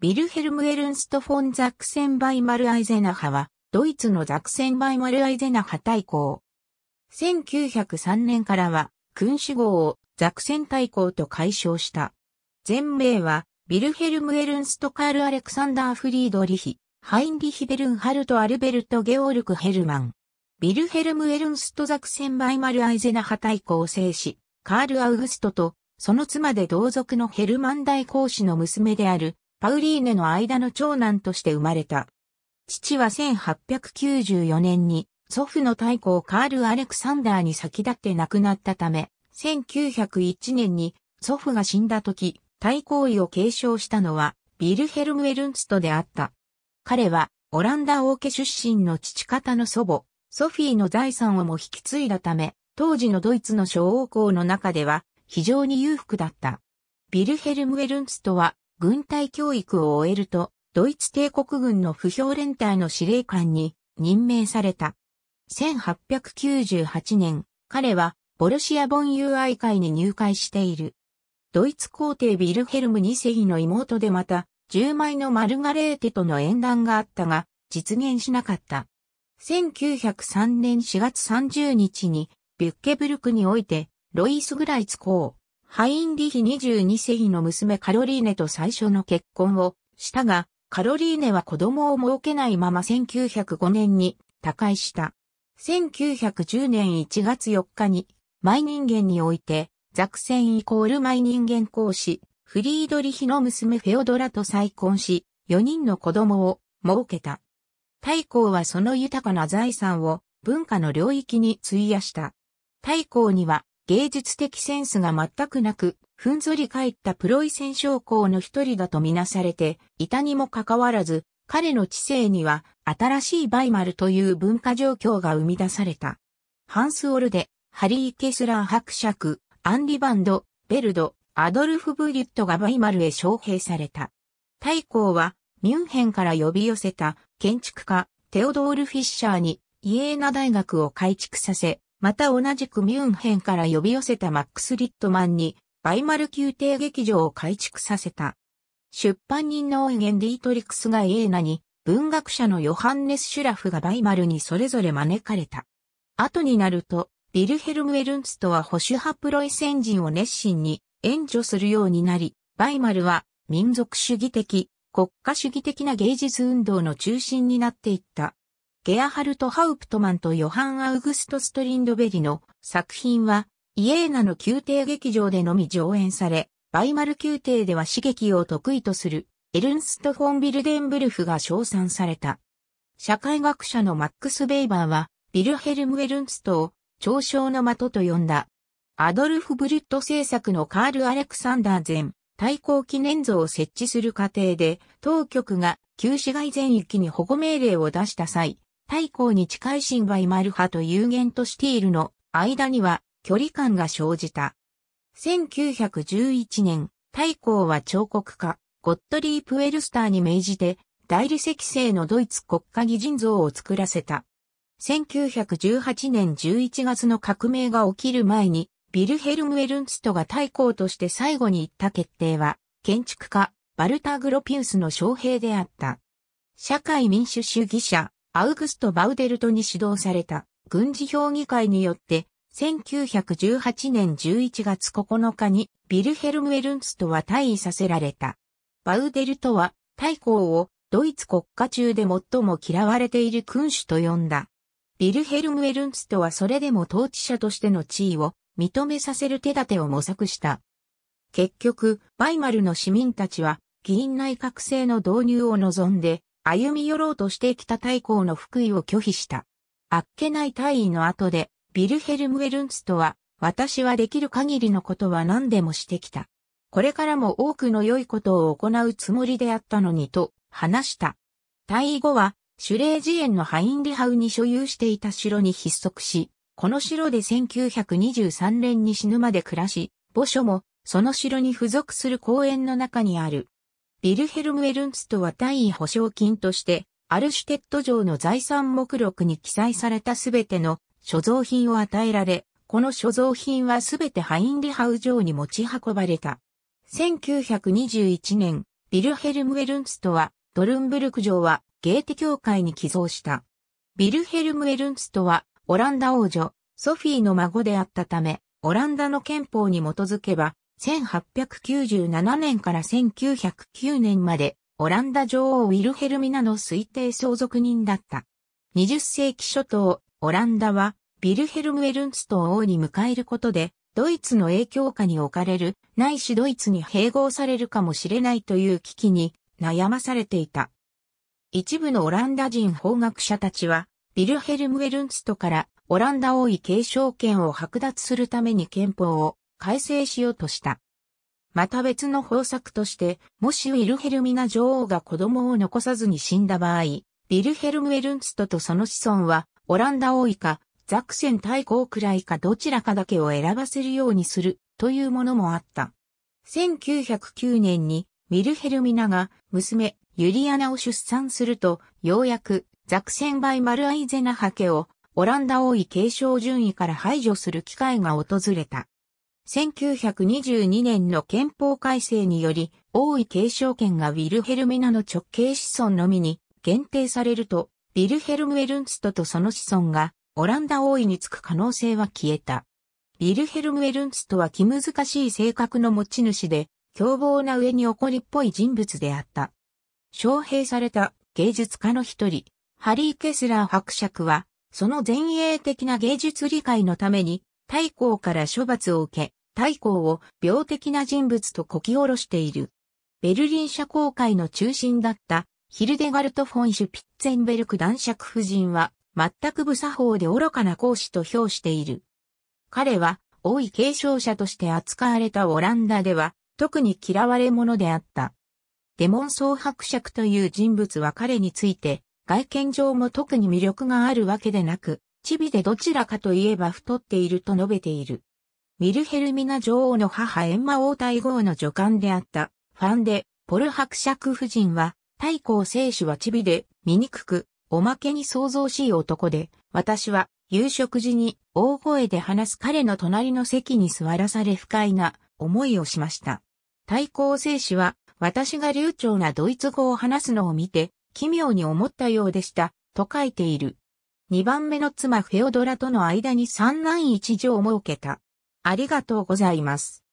ビルヘルム・エルンスト・フォン・ザクセン・バイマル・アイゼナハは、ドイツのザクセン・バイマル・アイゼナハ大公。1903年からは、君主号をザクセン大公と解消した。全名は、ビルヘルム・エルンスト・カール・アレクサンダー・フリードリヒ、ハインリヒ・ベルンハルト・アルベルト・ゲオルク・ヘルマン。ビルヘルム・エルンスト・ザクセン・バイマル・アイゼナハ大公を制し、カール・アウグストと、その妻で同族のヘルマン大公子の娘である、パウリーネの間の長男として生まれた。父は1894年に祖父の太閤カール・アレクサンダーに先立って亡くなったため、1901年に祖父が死んだ時、太鼓位を継承したのはビルヘルム・エルンストであった。彼はオランダ王家出身の父方の祖母、ソフィーの財産をも引き継いだため、当時のドイツの小王校の中では非常に裕福だった。ビルヘルム・エルンストは軍隊教育を終えると、ドイツ帝国軍の不評連隊の司令官に任命された。1898年、彼はボルシア・ボン友愛会に入会している。ドイツ皇帝ビルヘルム2世の妹でまた、10枚のマルガレーテとの縁談があったが、実現しなかった。1903年4月30日に、ビュッケブルクにおいて、ロイス・グライツ公、ハインリヒ22世の娘カロリーネと最初の結婚をしたが、カロリーネは子供を設けないまま1905年に他界した。1910年1月4日に、マイ人間において、ザクセンイコールマイ人間講師、フリードリヒの娘フェオドラと再婚し、4人の子供を設けた。太公はその豊かな財産を文化の領域に費やした。太公には芸術的センスが全くなく、ふんぞり返ったプロイセン将校の一人だとみなされて、いたにもかかわらず、彼の知性には新しいバイマルという文化状況が生み出された。ハンス・オルデ、ハリー・ケスラー伯爵、アンリバンド、ベルド、アドルフ・ブリュットがバイマルへ招聘された。大公はミュンヘンから呼び寄せた建築家テオドール・フィッシャーにイエーナ大学を改築させ、また同じくミュンヘンから呼び寄せたマックス・リットマンに、バイマル宮廷劇場を改築させた。出版人のオイゲン・ディートリクスがエーナに、文学者のヨハンネス・シュラフがバイマルにそれぞれ招かれた。後になると、ビルヘルム・エルンスとは保守派プロイセン人を熱心に援助するようになり、バイマルは民族主義的、国家主義的な芸術運動の中心になっていった。ゲアハルト・ハウプトマンとヨハン・アウグスト・ストリンドベリの作品は、イエーナの宮廷劇場でのみ上演され、バイマル宮廷では刺激を得意とするエルンスト・フォン・ビルデンブルフが称賛された。社会学者のマックス・ベイバーは、ビルヘルム・エルンストを嘲笑の的と呼んだ。アドルフ・ブルット制作のカール・アレクサンダー前、対抗記念像を設置する過程で、当局が旧市街全域に保護命令を出した際、太港に近い新梅マルハと有限とシティールの間には距離感が生じた。1911年、太港は彫刻家、ゴッドリー・プエルスターに命じて、大理石製のドイツ国家義人像を作らせた。1918年11月の革命が起きる前に、ビルヘルム・エルンツトが太閤として最後に行った決定は、建築家、バルター・グロピウスの将兵であった。社会民主主義者、アウグスト・バウデルトに指導された軍事評議会によって、1918年11月9日にビルヘルム・エルンストは退位させられた。バウデルトは大公をドイツ国家中で最も嫌われている君主と呼んだ。ビルヘルム・エルンストはそれでも統治者としての地位を認めさせる手立てを模索した。結局、バイマルの市民たちは議員内閣制の導入を望んで歩み寄ろうとしてきた大公の福井を拒否した。あっけない大尉の後で、ビルヘルム・エルンスとは、私はできる限りのことは何でもしてきた。これからも多くの良いことを行うつもりであったのにと話した。退位後は、シュレージ園のハインリハウに所有していた城に筆足し、この城で1923年に死ぬまで暮らし、墓所もその城に付属する公園の中にあるビルヘルム・エルンストは単位保証金として、アルシュテット城の財産目録に記載されたすべての所蔵品を与えられ、この所蔵品はすべてハインリハウ城に持ち運ばれた。1921年、ビルヘルム・エルンストは、ドルンブルク城はゲーテ教会に寄贈した。ビルヘルム・エルンストは、オランダ王女、ソフィーの孫であったため、オランダの憲法に基づけば、1897年から1909年まで、オランダ女王ウィルヘルミナの推定相続人だった。20世紀初頭、オランダは、ビルヘルム・エルンストを王に迎えることで、ドイツの影響下に置かれる、ないしドイツに併合されるかもしれないという危機に悩まされていた。一部のオランダ人法学者たちは、ビルヘルム・エルンストからオランダ王位継承権を剥奪するために憲法を改正しようとした。また別の方策として、もしウィルヘルミナ女王が子供を残さずに死んだ場合、ヴィルヘルム・エルンツトとその子孫は、オランダ王位か、ザクセン大公くらいかどちらかだけを選ばせるようにする、というものもあった。1909年に、ウィルヘルミナが、娘、ユリアナを出産すると、ようやく、ザクセンバイ・マルアイゼナハ家を、オランダ王位継承順位から排除する機会が訪れた。1922年の憲法改正により、王位継承権がウィルヘルミナの直系子孫のみに限定されると、ウィルヘルム・エルンストとその子孫がオランダ王位につく可能性は消えた。ウィルヘルム・エルンストは気難しい性格の持ち主で、凶暴な上に怒りっぽい人物であった。招聘された芸術家の一人、ハリー・ケスラー伯爵は、その前衛的な芸術理解のために、太公から処罰を受け、太閤を病的な人物とこき下ろしている。ベルリン社交界の中心だったヒルデガルト・フォン・シュピッツェンベルク男爵夫人は全く無作法で愚かな講師と評している。彼は王位継承者として扱われたオランダでは特に嫌われ者であった。デモンソー伯爵という人物は彼について外見上も特に魅力があるわけでなく、チビでどちらかといえば太っていると述べている。ミルヘルミナ女王の母エンマ王太后の助官であったファンデ、ポル伯爵夫人は、太后聖主はチビで、醜く、おまけに創造しい男で、私は、夕食時に大声で話す彼の隣の席に座らされ不快な思いをしました。太閤聖子は私が流暢なドイツ語を話すのを見て奇妙に思ったようでした、と書いている。二番目の妻フェオドラとの間に三男一女を設けた。ありがとうございます。